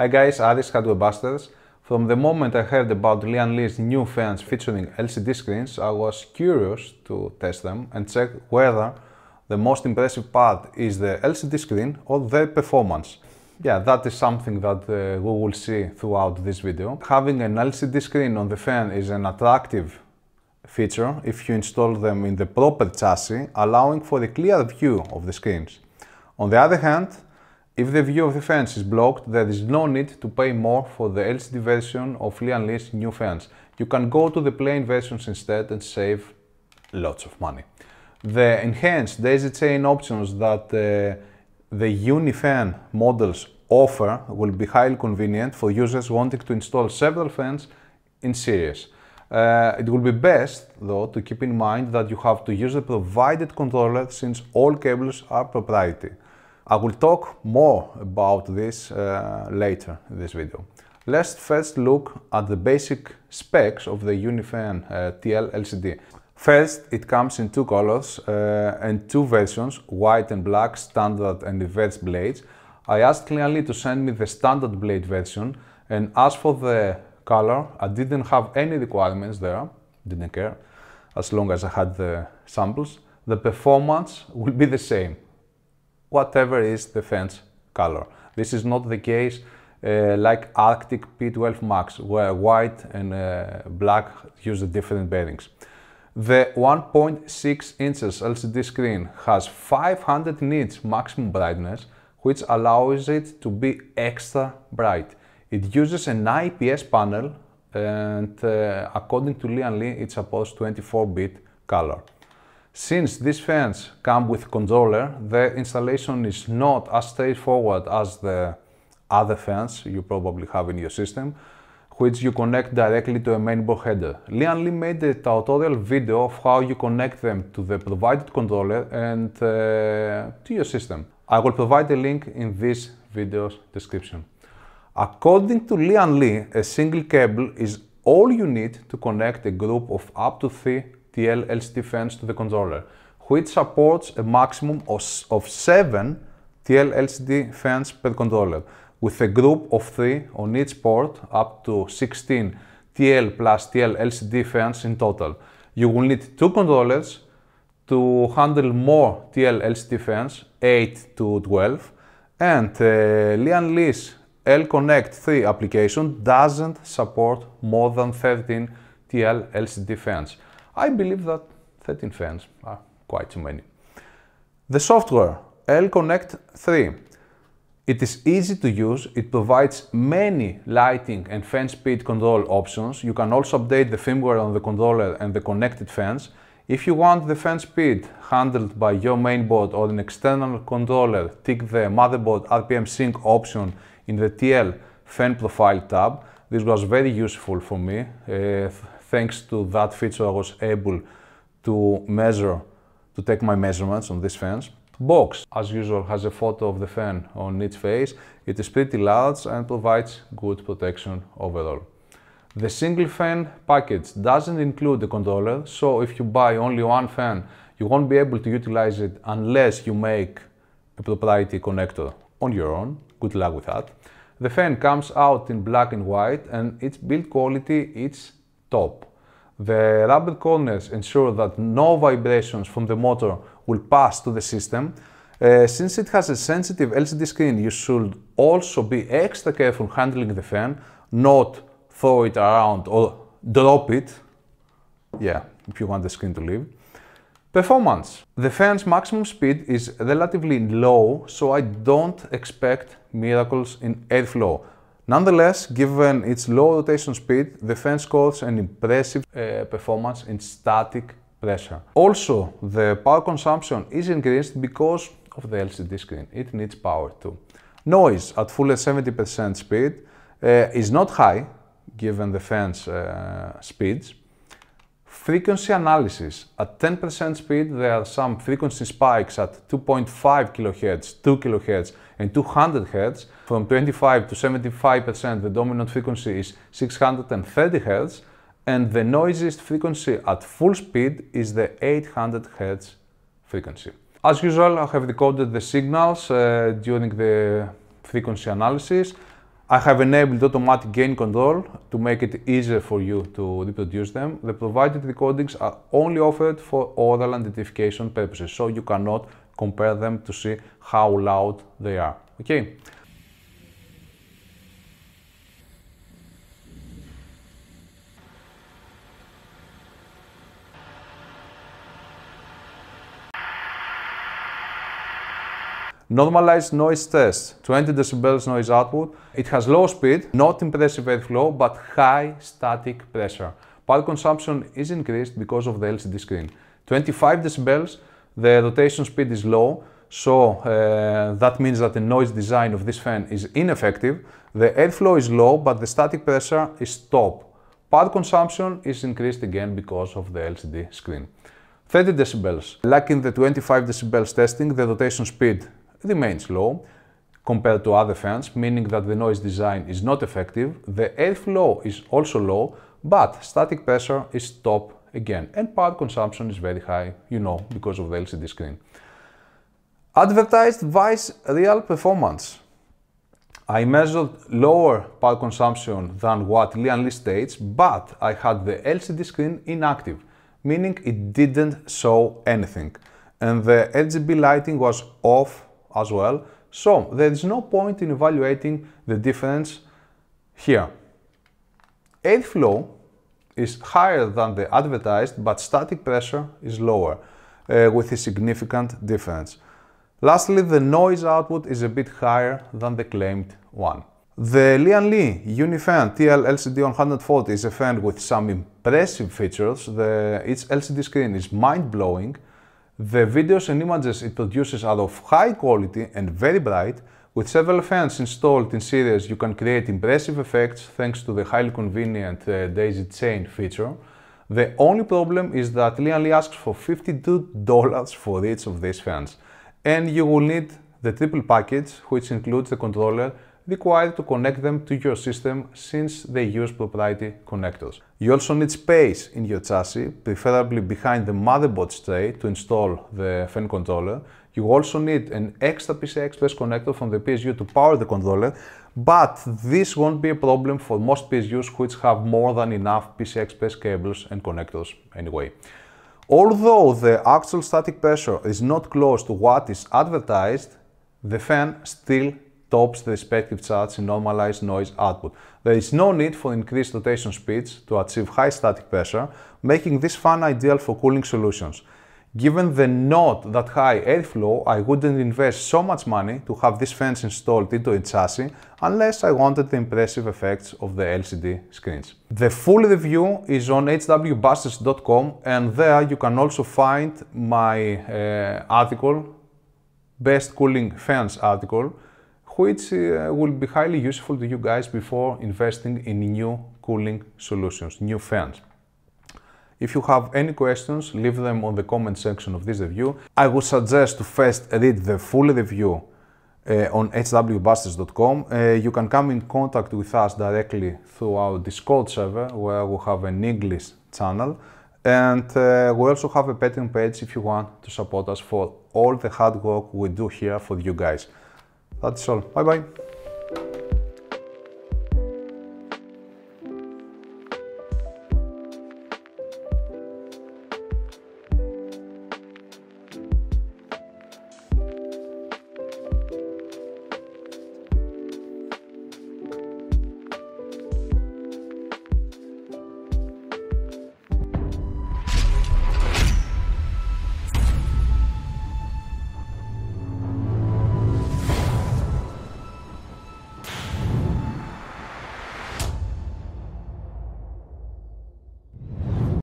Hi guys, Aris Hardware From the moment I heard about Li's new fans featuring LCD screens, I was curious to test them and check whether the most impressive part is the LCD screen or their performance. Yeah, that is something that uh, we will see throughout this video. Having an LCD screen on the fan is an attractive feature if you install them in the proper chassis, allowing for a clear view of the screens. On the other hand, if the view of the fence is blocked, there is no need to pay more for the LCD version of Lee Unleashed new fence. You can go to the plain versions instead and save lots of money. The enhanced daisy chain options that uh, the Unifan models offer will be highly convenient for users wanting to install several fans in series. Uh, it will be best, though, to keep in mind that you have to use the provided controller since all cables are proprietary. I will talk more about this uh, later in this video. Let's first look at the basic specs of the Unifan uh, TL LCD. First, it comes in two colors uh, and two versions, white and black, standard and reverse blades. I asked Cleanly to send me the standard blade version and as for the color, I didn't have any requirements there, didn't care, as long as I had the samples. The performance will be the same whatever is the fence color. This is not the case uh, like Arctic P12 Max, where white and uh, black use different bearings. The 1.6 inches LCD screen has 500 nits maximum brightness, which allows it to be extra bright. It uses an IPS panel and uh, according to Lian Li, it supports 24-bit color. Since these fans come with controller, the installation is not as straightforward as the other fans you probably have in your system, which you connect directly to a mainboard header. Lian Lee made a tutorial video of how you connect them to the provided controller and uh, to your system. I will provide a link in this video's description. According to Lian Lee, a single cable is all you need to connect a group of up to three TL LCD to the controller, which supports a maximum of 7 TL LCD fans per controller, with a group of 3 on each port, up to 16 TL plus TL LCD fans in total. You will need two controllers to handle more TL LCD fans, 8 to 12, and uh, Lian Lee's L Connect 3 application doesn't support more than 13 TL LCD fans. I believe that 13 fans are quite too many. The software L-Connect 3. It is easy to use, it provides many lighting and fan speed control options. You can also update the firmware on the controller and the connected fans. If you want the fan speed handled by your mainboard or an external controller, tick the motherboard RPM sync option in the TL fan profile tab. This was very useful for me. Uh, thanks to that feature, I was able to measure, to take my measurements on this fence. Box, as usual, has a photo of the fan on each face. It is pretty large and provides good protection overall. The single fan package doesn't include the controller, so if you buy only one fan, you won't be able to utilize it unless you make a proprietary connector on your own. Good luck with that. The fan comes out in black and white and its build quality is top. The rubber corners ensure that no vibrations from the motor will pass to the system. Uh, since it has a sensitive LCD screen, you should also be extra careful handling the fan, not throw it around or drop it. Yeah, if you want the screen to leave. Performance. The fan's maximum speed is relatively low, so I don't expect miracles in airflow. Nonetheless, given its low rotation speed, the fan scores an impressive uh, performance in static pressure. Also, the power consumption is increased because of the LCD screen. It needs power too. Noise at full 70% speed uh, is not high given the fan's uh, speeds, Frequency analysis. At 10% speed, there are some frequency spikes at 2.5 kHz, 2 kHz, and 200 Hz. From 25 to 75%, the dominant frequency is 630 Hz, and the noisiest frequency at full speed is the 800 Hz frequency. As usual, I have decoded the signals uh, during the frequency analysis. I have enabled automatic gain control to make it easier for you to reproduce them, the provided recordings are only offered for oral identification purposes, so you cannot compare them to see how loud they are. Okay. Normalized noise test, 20 decibels noise output. It has low speed, not impressive airflow, but high static pressure. Power consumption is increased because of the LCD screen. 25 decibels, the rotation speed is low, so uh, that means that the noise design of this fan is ineffective. The airflow is low, but the static pressure is top. Power consumption is increased again because of the LCD screen. 30 decibels. Like in the 25 decibels testing, the rotation speed remains low compared to other fans, meaning that the noise design is not effective. The airflow is also low, but static pressure is top again. And power consumption is very high, you know, because of the LCD screen. Advertised Vice real performance. I measured lower power consumption than what Lian Lee states, but I had the LCD screen inactive, meaning it didn't show anything. And the RGB lighting was off as well. So there is no point in evaluating the difference here. Eighth flow is higher than the advertised, but static pressure is lower uh, with a significant difference. Lastly, the noise output is a bit higher than the claimed one. The Lian Li Unifan TL LCD 140 is a fan with some impressive features. The, its LCD screen is mind-blowing the videos and images it produces are of high quality and very bright. With several fans installed in series, you can create impressive effects thanks to the highly convenient uh, daisy chain feature. The only problem is that Li asks for $52 for each of these fans. And you will need the triple package, which includes the controller required to connect them to your system since they use proprietary connectors. You also need space in your chassis, preferably behind the motherboard tray to install the fan controller. You also need an extra PCI Express connector from the PSU to power the controller, but this won't be a problem for most PSUs which have more than enough PCI Express cables and connectors anyway. Although the actual static pressure is not close to what is advertised, the fan still tops the respective charts in normalized noise output. There is no need for increased rotation speeds to achieve high static pressure, making this fan ideal for cooling solutions. Given the not that high airflow, I wouldn't invest so much money to have this fan installed into a chassis unless I wanted the impressive effects of the LCD screens. The full review is on hwbusters.com and there you can also find my uh, article, best cooling fans article, which uh, will be highly useful to you guys before investing in new cooling solutions, new fans. If you have any questions, leave them on the comment section of this review. I would suggest to first read the full review uh, on hwbusters.com. Uh, you can come in contact with us directly through our Discord server, where we have an English channel. And uh, we also have a Patreon page if you want to support us for all the hard work we do here for you guys. That's all. Bye bye.